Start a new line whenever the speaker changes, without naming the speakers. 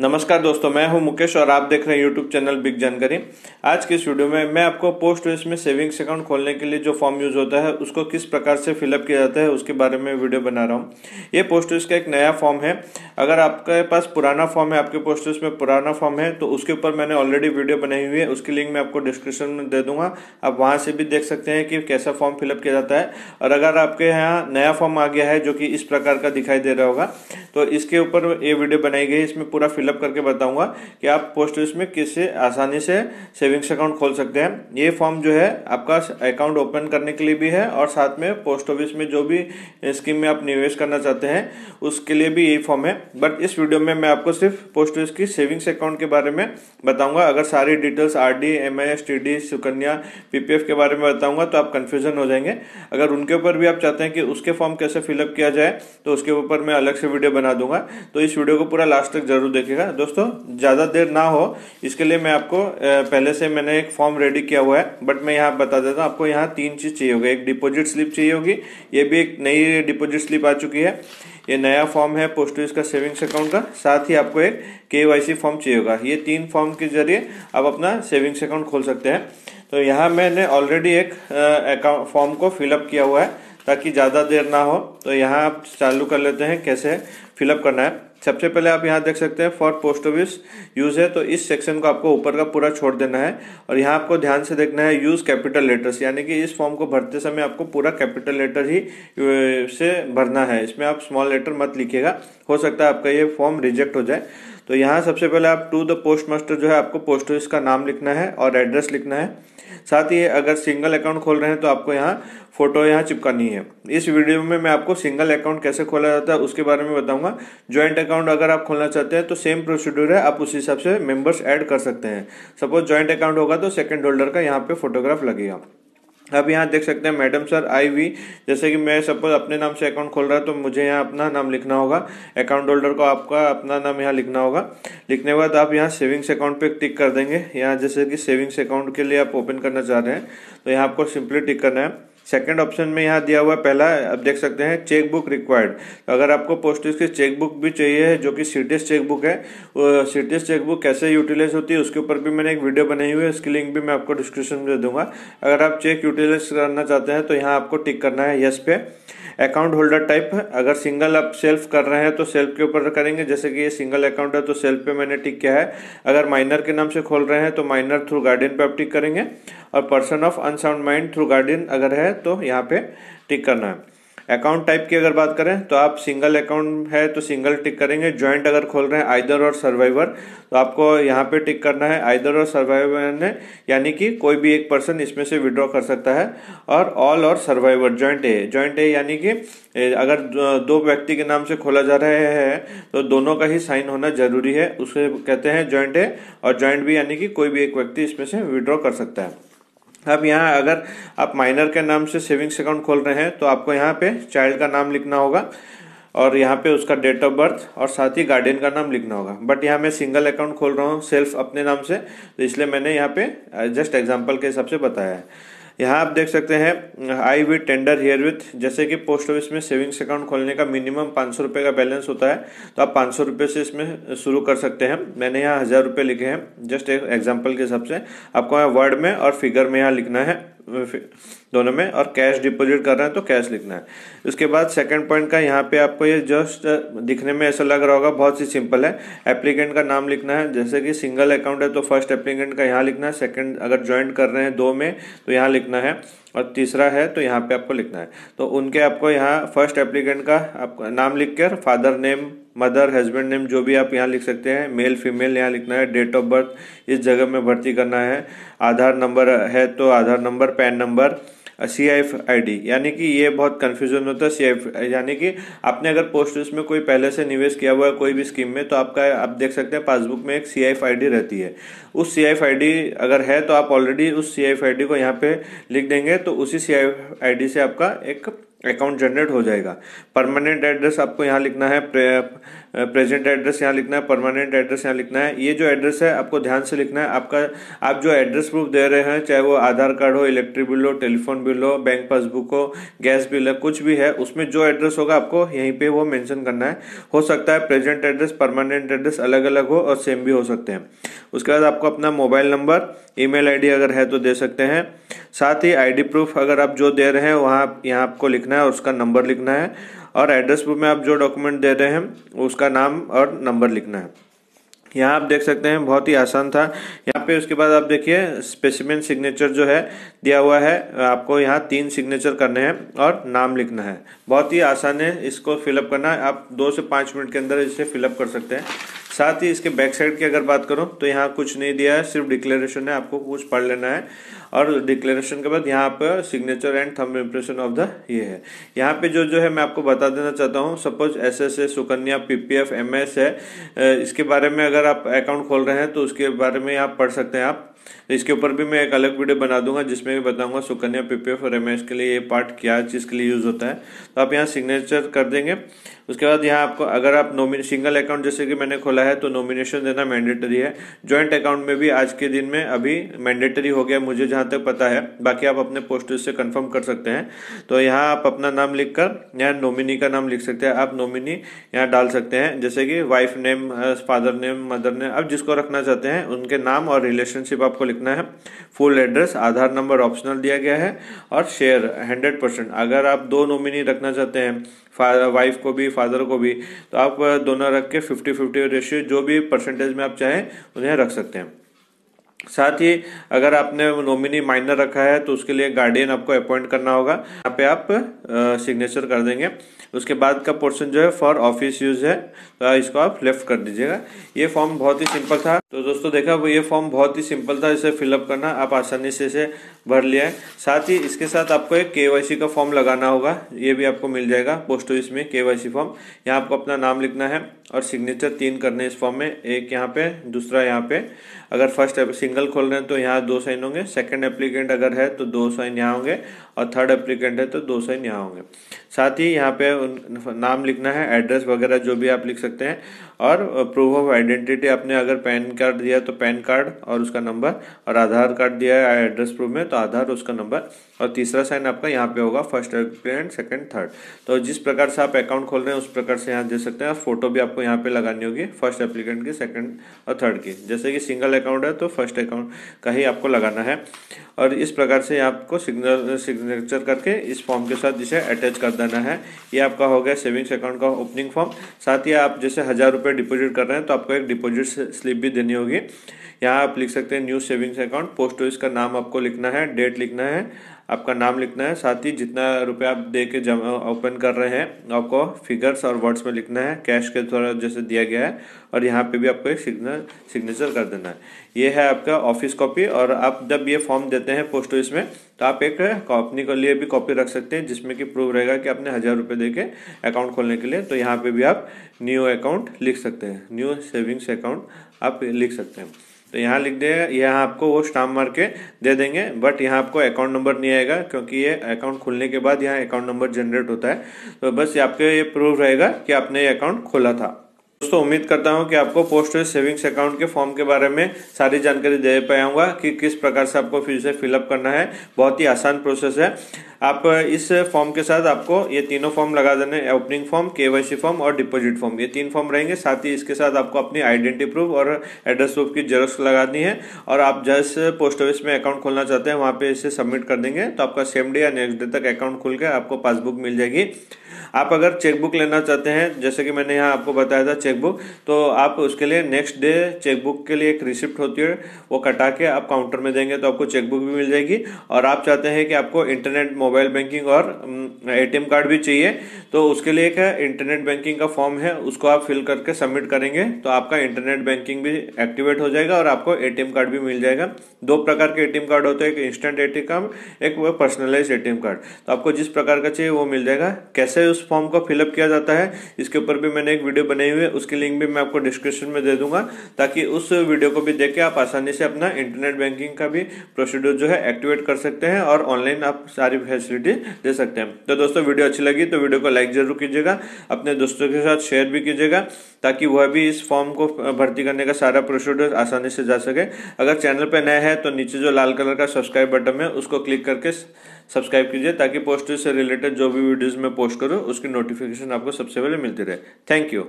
नमस्कार दोस्तों मैं हूं मुकेश और आप देख रहे हैं यूट्यूब चैनल बिग जानकारी आज के इस वीडियो में मैं आपको पोस्ट ऑफिस में सेविंग्स अकाउंट खोलने के लिए जो फॉर्म यूज़ होता है उसको किस प्रकार से फिलअप किया जाता है उसके बारे में वीडियो बना रहा हूं ये पोस्ट ऑफिस का एक नया फॉर्म है अगर आपके पास पुराना फॉर्म है आपके पोस्ट ऑफिस में पुराना फॉर्म है तो उसके ऊपर मैंने ऑलरेडी वीडियो बनाई हुई है उसकी लिंक मैं आपको डिस्क्रिप्शन में दे दूंगा आप वहाँ से भी देख सकते हैं कि कैसा फॉर्म फिलअप किया जाता है और अगर आपके यहाँ नया फॉर्म आ गया है जो कि इस प्रकार का दिखाई दे रहा होगा तो इसके ऊपर ये वीडियो बनाई गई है इसमें पूरा फिलअप करके बताऊंगा कि आप पोस्ट ऑफिस में किससे आसानी से सेविंग्स अकाउंट खोल सकते हैं ये फॉर्म जो है आपका अकाउंट ओपन करने के लिए भी है और साथ में पोस्ट ऑफिस में जो भी स्कीम में आप निवेश करना चाहते हैं उसके लिए भी यही फॉर्म है बट इस वीडियो में मैं आपको सिर्फ पोस्ट ऑफिस की सेविंग्स अकाउंट के बारे में बताऊंगा अगर सारी details R D M S T D Sukanya PPF के बारे में बताऊंगा तो आप कन्फ्यूजन हो जाएंगे अगर उनके ऊपर भी आप चाहते हैं कि उसके फॉर्म कैसे फिलअप किया जाए तो उसके ऊपर मैं अलग से वीडियो बना दूंगा तो इस वीडियो को पूरा लास्ट तक जरूर देखिए कीजिएगा दोस्तों ज़्यादा देर ना हो इसके लिए मैं आपको पहले से मैंने एक फॉर्म रेडी किया हुआ है बट मैं यहाँ बता देता हूँ आपको यहाँ तीन चीज़ चाहिए होगी एक डिपॉजिट स्लिप चाहिए होगी ये भी एक नई डिपॉजिट स्लिप आ चुकी है ये नया फॉर्म है पोस्ट ऑफिस का सेविंग्स अकाउंट का साथ ही आपको एक के फॉर्म चाहिए होगा ये तीन फॉर्म के जरिए आप अपना सेविंग्स अकाउंट खोल सकते हैं तो यहाँ मैंने ऑलरेडी एक अकाउंट फॉर्म को फिलअप किया हुआ है ताकि ज़्यादा देर ना हो तो यहाँ आप चालू कर लेते हैं कैसे फिलअप करना है सबसे पहले आप यहाँ देख सकते हैं फॉर पोस्ट ऑफिस यूज़ है तो इस सेक्शन को आपको ऊपर का पूरा छोड़ देना है और यहाँ आपको ध्यान से देखना है यूज़ कैपिटल लेटर्स यानी कि इस फॉर्म को भरते समय आपको पूरा कैपिटल लेटर ही से भरना है इसमें आप स्मॉल लेटर मत लिखिएगा हो सकता है आपका ये फॉर्म रिजेक्ट हो जाए तो यहाँ सबसे पहले आप टू द पोस्ट मास्टर जो है आपको पोस्ट ऑफिस का नाम लिखना है और एड्रेस लिखना है साथ ही अगर सिंगल अकाउंट खोल रहे हैं तो आपको यहाँ फोटो यहाँ चिपकानी है इस वीडियो में मैं आपको सिंगल अकाउंट कैसे खोला जाता है उसके बारे में बताऊंगा ज्वाइंट अकाउंट अगर आप खोलना चाहते हैं तो सेम प्रोसीड्यूर है आप उस हिसाब से मेंबर्स ऐड कर सकते हैं सपोज ज्वाइंट अकाउंट होगा तो सेकंड होल्डर का यहाँ पे फोटोग्राफ लगेगा अब यहाँ देख सकते हैं मैडम सर आई वी जैसे कि मैं सपोज अपने नाम से अकाउंट खोल रहा है तो मुझे यहाँ अपना नाम लिखना होगा अकाउंट होल्डर को आपका अपना नाम यहाँ लिखना होगा लिखने के बाद आप यहाँ सेविंग्स अकाउंट पे टिक कर देंगे यहाँ जैसे कि सेविंग्स अकाउंट के लिए आप ओपन करना चाह रहे हैं तो यहाँ आपको सिंपली टिक करना है सेकंड ऑप्शन में यहाँ दिया हुआ पहला आप देख सकते हैं चेक बुक रिक्वायर्ड तो अगर आपको पोस्ट ऑफिस की चेक बुक भी चाहिए है जो कि सीटीएस चेक बुक है सीटीएस चेक बुक कैसे यूटिलाइज होती है उसके ऊपर भी मैंने एक वीडियो बनाई हुई है उसकी लिंक भी मैं आपको डिस्क्रिप्शन में दे दूंगा अगर आप चेक यूटिलाइज करना चाहते हैं तो यहाँ आपको टिक करना है यस पे अकाउंट होल्डर टाइप अगर सिंगल आप सेल्फ कर रहे हैं तो सेल्फ के ऊपर करेंगे जैसे कि ये सिंगल अकाउंट है तो सेल्फ पे मैंने टिक किया है अगर माइनर के नाम से खोल रहे हैं तो माइनर थ्रू गार्डियन पे आप टिक करेंगे और person of unsound mind through guardian अगर है तो यहाँ पे टिक करना है अकाउंट टाइप की अगर बात करें तो आप सिंगल अकाउंट है तो सिंगल टिक करेंगे ज्वाइंट अगर खोल रहे हैं आइदर और सर्वाइवर तो आपको यहाँ पे टिक करना है आइदर और सर्वाइवर ने यानी कि कोई भी एक पर्सन इसमें से विड्रॉ कर सकता है और ऑल और survivor joint A joint A यानी कि अगर दो व्यक्ति के नाम से खोला जा रहा है तो दोनों का ही साइन होना जरूरी है उसे कहते हैं ज्वाइंट ए और ज्वाइंट बी यानी कि कोई भी एक व्यक्ति इसमें से विड्रॉ कर सकता है अब यहाँ अगर आप माइनर के नाम से सेविंग्स अकाउंट खोल रहे हैं तो आपको यहाँ पे चाइल्ड का नाम लिखना होगा और यहाँ पे उसका डेट ऑफ बर्थ और साथ ही गार्डियन का नाम लिखना होगा बट यहाँ मैं सिंगल अकाउंट खोल रहा हूँ सेल्फ अपने नाम से तो इसलिए मैंने यहाँ पे जस्ट uh, एग्जाम्पल के हिसाब से बताया है यहाँ आप देख सकते हैं I we tender herewith जैसे कि पोस्ट ऑफिस में सेविंग्स अकाउंट खोलने का मिनिमम पाँच सौ रुपये का बैलेंस होता है तो आप पाँच सौ रुपये से इसमें शुरू कर सकते हैं मैंने यहाँ हज़ार रुपये लिखे हैं जस्ट एक एग्जाम्पल के हिसाब से आपको यहाँ वर्ड में और फिगर में यहाँ लिखना है दोनों में और कैश डिपॉजिट कर रहे हैं तो कैश लिखना है उसके बाद सेकंड पॉइंट का यहाँ पे आपको ये जस्ट दिखने में ऐसा लग रहा होगा बहुत सी सिंपल है एप्लीकेंट का नाम लिखना है जैसे कि सिंगल अकाउंट है तो फर्स्ट एप्लीकेंट का यहाँ लिखना है सेकंड अगर ज्वाइंट कर रहे हैं दो में तो यहाँ लिखना है और तीसरा है तो यहाँ पे आपको लिखना है तो उनके आपको यहाँ फर्स्ट एप्लीकेंट का आपको नाम लिख कर father name mother husband name जो भी आप यहाँ लिख सकते हैं मेल फीमेल यहाँ लिखना है डेट ऑफ बर्थ इस जगह में भर्ती करना है आधार नंबर है तो Aadhaar number PAN number C I F I D यानी कि ये बहुत कन्फ्यूजन होता है सी एफ यानी कि आपने अगर पोस्ट ऑफिस में कोई पहले से निवेश किया हुआ है कोई भी स्कीम में तो आपका आप देख सकते हैं पासबुक में एक सी आई एफ आई डी रहती है उस सी एफ आई डी अगर है तो आप ऑलरेडी उस सी आई एफ आई डी को यहाँ पे लिख देंगे तो उसी सी एफ आई डी से आपका एक अकाउंट जनरेट हो जाएगा परमानेंट एड्रेस आपको यहाँ लिखना है प्रेजेंट एड्रेस यहाँ लिखना है परमानेंट एड्रेस यहाँ लिखना है ये जो एड्रेस है आपको ध्यान से लिखना है आपका आप जो एड्रेस प्रूफ दे रहे हैं चाहे वो आधार कार्ड हो इलेक्ट्रिक बिल हो टेलीफोन बिल हो बैंक पासबुक हो गैस बिल है कुछ भी है उसमें जो एड्रेस होगा आपको यहीं पर वो मैंशन करना है हो सकता है प्रेजेंट एड्रेस परमानेंट एड्रेस अलग अलग हो और सेम भी हो सकते हैं उसके बाद आपको अपना मोबाइल नंबर ईमेल मेल अगर है तो दे सकते हैं साथ ही आईडी प्रूफ अगर आप जो दे रहे हैं वहाँ यहाँ आपको लिखना है और उसका नंबर लिखना है और एड्रेस बुक में आप जो डॉक्यूमेंट दे रहे हैं उसका नाम और नंबर लिखना है यहाँ आप देख सकते हैं बहुत ही आसान था यहाँ पे उसके बाद आप देखिए स्पेसिमेंट सिग्नेचर जो है दिया हुआ है आपको यहाँ तीन सिग्नेचर करने हैं और नाम लिखना है बहुत ही आसान है इसको फिलअप करना आप दो से पाँच मिनट के अंदर इसे फिलअप कर सकते हैं साथ ही इसके बैक साइड की अगर बात करूँ तो यहाँ कुछ नहीं दिया है सिर्फ डिक्लेरेशन है आपको कुछ पढ़ लेना है और डिक्लेरेशन के बाद यहाँ पर signature and thumb impression of the ये है यहाँ पे जो जो है मैं आपको बता देना चाहता हूँ suppose S S S Sukanya P P F M S है इसके बारे में अगर आप अकाउंट खोल रहे हैं तो उसके बारे में आप पढ़ सकते हैं आप तो इसके ऊपर भी मैं एक अलग वीडियो बना दूंगा जिसमें भी बताऊंगा सुकन्या पीपीएफ फॉर एम के लिए ये पार्ट क्या चीज़ के लिए यूज़ होता है तो आप यहाँ सिग्नेचर कर देंगे उसके बाद यहाँ आपको अगर आप नोमिन सिंगल अकाउंट जैसे कि मैंने खोला है तो नॉमिनेशन देना मैंडेटरी है ज्वाइंट अकाउंट में भी आज के दिन में अभी मैंडेटरी हो गया मुझे जहाँ तक पता है बाकी आप अपने पोस्टर से कन्फर्म कर सकते हैं तो यहाँ आप अपना नाम लिख कर यहाँ नॉमिनी का नाम लिख सकते हैं आप नॉमिनी यहाँ डाल सकते हैं जैसे कि wife name father name mother name आप जिसको रखना चाहते हैं उनके नाम और रिलेशनशिप आप आपको लिखना है full address Aadhaar number optional दिया गया है और शेयर हंड्रेड परसेंट अगर आप दो नॉमिनी रखना चाहते हैं वाइफ को भी फादर को भी तो आप दोनों रख के फिफ्टी फिफ्टी रेशियो जो भी परसेंटेज में आप चाहें उन्हें रख सकते हैं साथ ही अगर आपने नॉमिनी माइनर रखा है तो उसके लिए गार्डियन आपको अपॉइंट करना होगा यहाँ पे आप सिग्नेचर कर देंगे उसके बाद का पोर्शन जो है फॉर ऑफिस यूज है तो इसको आप लेफ्ट कर दीजिएगा ये फॉर्म बहुत ही सिंपल था तो दोस्तों देखा ये फॉर्म बहुत ही सिंपल था इसे फिलअप करना आप आसानी से इसे भर लिया है साथ ही इसके साथ आपको एक के का फॉर्म लगाना होगा ये भी आपको मिल जाएगा पोस्ट ऑफिस में के फॉर्म यहाँ आपको अपना नाम लिखना है और सिग्नेचर तीन करने इस फॉर्म में एक यहाँ पे दूसरा यहाँ पे अगर फर्स्ट सिंगल खोल रहे हैं तो यहाँ दो साइन होंगे सेकंड एप्लीकेंट अगर है तो दो साइन यहाँ होंगे और थर्ड एप्लीकेंट है तो दो साइन यहाँ होंगे साथ ही यहाँ पे नाम लिखना है एड्रेस वगैरह जो भी आप लिख सकते हैं और प्रूफ ऑफ आइडेंटिटी आपने अगर पैन कार्ड दिया तो पैन कार्ड और उसका नंबर और आधार कार्ड दिया है एड्रेस प्रूफ में तो आधार उसका नंबर और तीसरा साइन आपका यहाँ पे होगा फर्स्ट एप्लीकेंट सेकेंड थर्ड तो जिस प्रकार से आप अकाउंट खोल रहे हैं उस प्रकार से यहाँ दे सकते हैं और फोटो भी आपको यहाँ पे लगानी होगी फर्स्ट एप्लीकेंट की सेकेंड और थर्ड की जैसे कि सिंगल अकाउंट है तो फर्स्ट फर्स्ट अकाउंट का ही आपको लगाना है और इस प्रकार से आपको सिग्नल सिग्नेचर करके इस फॉर्म के साथ जिसे अटैच कर देना है ये आपका हो गया सेविंग्स अकाउंट का ओपनिंग फॉर्म साथ ही आप जैसे हज़ार रुपये डिपोजिट कर रहे हैं तो आपको एक डिपोजिट स्लिप भी देनी होगी यहाँ आप लिख सकते हैं new savings account post office का नाम आपको लिखना है डेट लिखना है आपका नाम लिखना है साथ ही जितना रुपया आप दे के जमा ओपन कर रहे हैं आपको फिगर्स और वर्ड्स में लिखना है कैश के द्वारा जैसे दिया गया है और यहाँ पे भी आपको एक सिग्नल सिग्नेचर कर देना है ये है आपका ऑफिस कॉपी और आप जब ये फॉर्म देते हैं पोस्ट ऑफिस में तो आप एक कंपनी के लिए भी कॉपी रख सकते हैं जिसमें कि प्रूव रहेगा कि आपने हज़ार रुपये दे के अकाउंट खोलने के लिए तो यहाँ पर भी आप न्यू अकाउंट लिख सकते हैं न्यू सेविंग्स अकाउंट आप लिख सकते हैं तो यहाँ लिख देगा यह आपको वो स्टाम्प मार के दे देंगे बट यहाँ आपको अकाउंट नंबर नहीं आएगा क्योंकि ये अकाउंट खुलने के बाद यहाँ अकाउंट नंबर जनरेट होता है तो बस आपके ये प्रूफ रहेगा कि आपने ये अकाउंट खोला था दोस्तों उम्मीद करता हूं कि आपको पोस्ट ऑफिस सेविंग्स अकाउंट के फॉर्म के बारे में सारी जानकारी दे पाऊंगा कि किस प्रकार से आपको फिर से फिलअप करना है बहुत ही आसान प्रोसेस है आप इस फॉर्म के साथ आपको ये तीनों फॉर्म लगा देने ओपनिंग फॉर्म केवाईसी फॉर्म और डिपॉजिट फॉर्म ये तीन फॉर्म रहेंगे साथ ही इसके साथ आपको अपनी आइडेंटिटी प्रूफ और एड्रेस प्रूफ की जेरोक्स लगानी है और आप जैस पोस्ट ऑफिस में अकाउंट खोलना चाहते हैं वहाँ पे इसे सबमिट कर देंगे तो आपका सेम डे या नेक्स्ट डे तक अकाउंट खुल के आपको पासबुक मिल जाएगी आप अगर चेकबुक लेना चाहते हैं जैसे कि मैंने यहाँ आपको बताया था चेकबुक तो आप उसके लिए नेक्स्ट डे चेकबुक के लिए एक रिसिप्ट होती है वो कटा के आप काउंटर में देंगे तो आपको चेकबुक भी मिल जाएगी और आप चाहते हैं कि आपको इंटरनेट मोबाइल बैंकिंग और ए कार्ड भी चाहिए तो उसके लिए एक इंटरनेट बैंकिंग का फॉर्म है उसको आप फिल करके सबमिट करेंगे तो आपका इंटरनेट बैंकिंग भी एक्टिवेट हो जाएगा और आपको ए कार्ड भी मिल जाएगा दो प्रकार के ए कार्ड होते हैं एक इंस्टेंट ए कार्ड एक पर्सनलाइज ए कार्ड तो आपको जिस प्रकार का चाहिए वो मिल जाएगा कैसे उस फॉर्म को फिलअप किया जाता है इसके ऊपर भी मैंने एक वीडियो बनाई हुई है उसकी लिंक भी मैं आपको डिस्क्रिप्शन में दे दूंगा ताकि उस वीडियो को भी देख के आप आसानी से अपना इंटरनेट बैंकिंग का भी प्रोसीड्यूर जो है एक्टिवेट कर सकते हैं और ऑनलाइन आप सारी फैसिलिटी दे सकते हैं तो दोस्तों वीडियो अच्छी लगी तो वीडियो को लाइक जरूर कीजिएगा अपने दोस्तों के साथ शेयर भी कीजिएगा ताकि वह भी इस फॉर्म को भर्ती करने का सारा प्रोसीड्यूर आसानी से जा सके अगर चैनल पर नया है तो नीचे जो लाल कलर का सब्सक्राइब बटन है उसको क्लिक करके सब्सक्राइब कीजिए ताकि पोस्टर से रिलेटेड जो भी वीडियोज़ मैं पोस्ट करूँ उसकी नोटिफिकेशन आपको सबसे पहले मिलती रहे थैंक यू